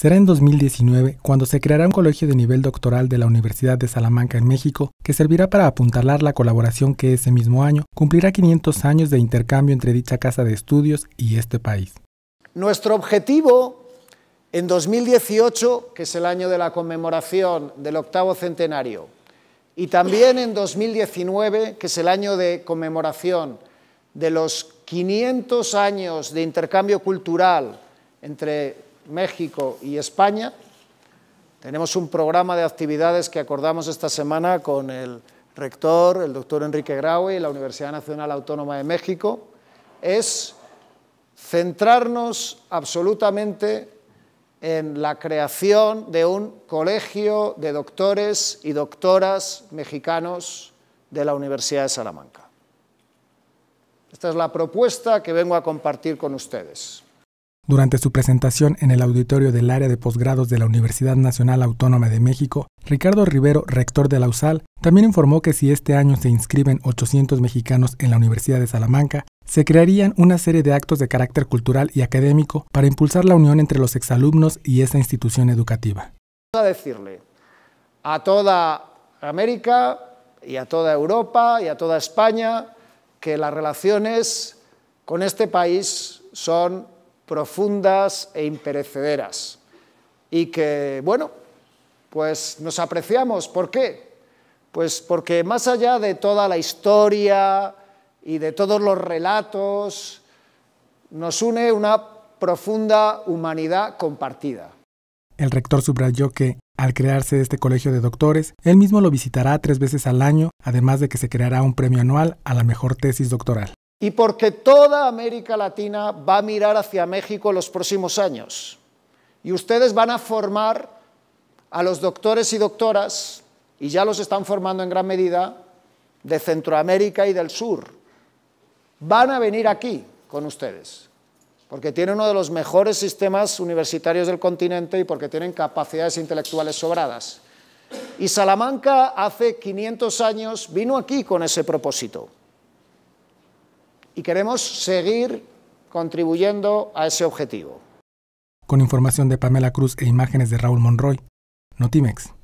Será en 2019 cuando se creará un colegio de nivel doctoral de la Universidad de Salamanca en México que servirá para apuntalar la colaboración que ese mismo año cumplirá 500 años de intercambio entre dicha casa de estudios y este país. Nuestro objetivo en 2018, que es el año de la conmemoración del octavo centenario, y también en 2019, que es el año de conmemoración de los 500 años de intercambio cultural entre México y España. Tenemos un programa de actividades que acordamos esta semana con el rector, el doctor Enrique Graue y la Universidad Nacional Autónoma de México. Es centrarnos absolutamente en la creación de un colegio de doctores y doctoras mexicanos de la Universidad de Salamanca. Esta es la propuesta que vengo a compartir con ustedes. Durante su presentación en el auditorio del área de posgrados de la Universidad Nacional Autónoma de México, Ricardo Rivero, rector de la USAL, también informó que si este año se inscriben 800 mexicanos en la Universidad de Salamanca, se crearían una serie de actos de carácter cultural y académico para impulsar la unión entre los exalumnos y esa institución educativa. A decirle a toda América y a toda Europa y a toda España que las relaciones con este país son profundas e imperecederas. Y que, bueno, pues nos apreciamos. ¿Por qué? Pues porque más allá de toda la historia y de todos los relatos, nos une una profunda humanidad compartida. El rector subrayó que, al crearse este colegio de doctores, él mismo lo visitará tres veces al año, además de que se creará un premio anual a la mejor tesis doctoral y porque toda América Latina va a mirar hacia México los próximos años. Y ustedes van a formar a los doctores y doctoras, y ya los están formando en gran medida, de Centroamérica y del Sur. Van a venir aquí con ustedes, porque tienen uno de los mejores sistemas universitarios del continente y porque tienen capacidades intelectuales sobradas. Y Salamanca hace 500 años vino aquí con ese propósito y queremos seguir contribuyendo a ese objetivo. Con información de Pamela Cruz e imágenes de Raúl Monroy, Notimex.